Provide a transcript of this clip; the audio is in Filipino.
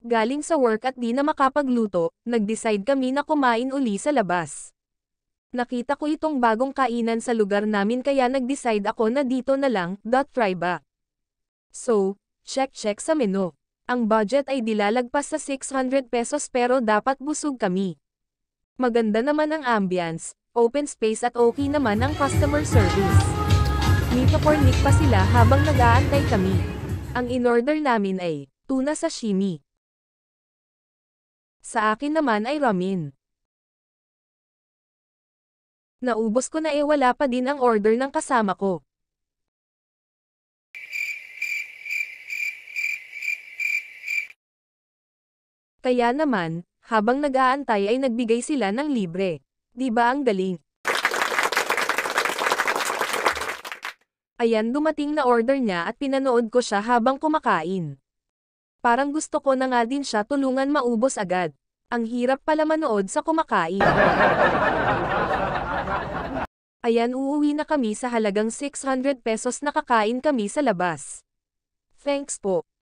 Galing sa work at di na makapagluto, nag-decide kami na kumain uli sa labas. Nakita ko itong bagong kainan sa lugar namin kaya nag-decide ako na dito na lang, dot try back. So, check-check sa menu. Ang budget ay dilalagpas sa 600 pesos pero dapat busog kami. Maganda naman ang ambience, open space at okay naman ang customer service. Nito cornic pa sila habang nag-aantay kami. Ang in-order namin ay, tuna sashimi, sa akin naman ay ramen. Naubos ko na eh wala pa din ang order ng kasama ko. Kaya naman, habang nag-aantay ay nagbigay sila ng libre. Di ba ang galing? Ayan dumating na order niya at pinanood ko siya habang kumakain. Parang gusto ko na nga din siya tulungan maubos agad. Ang hirap pala manood sa kumakain. Ayan uuwi na kami sa halagang 600 pesos na kakain kami sa labas. Thanks po.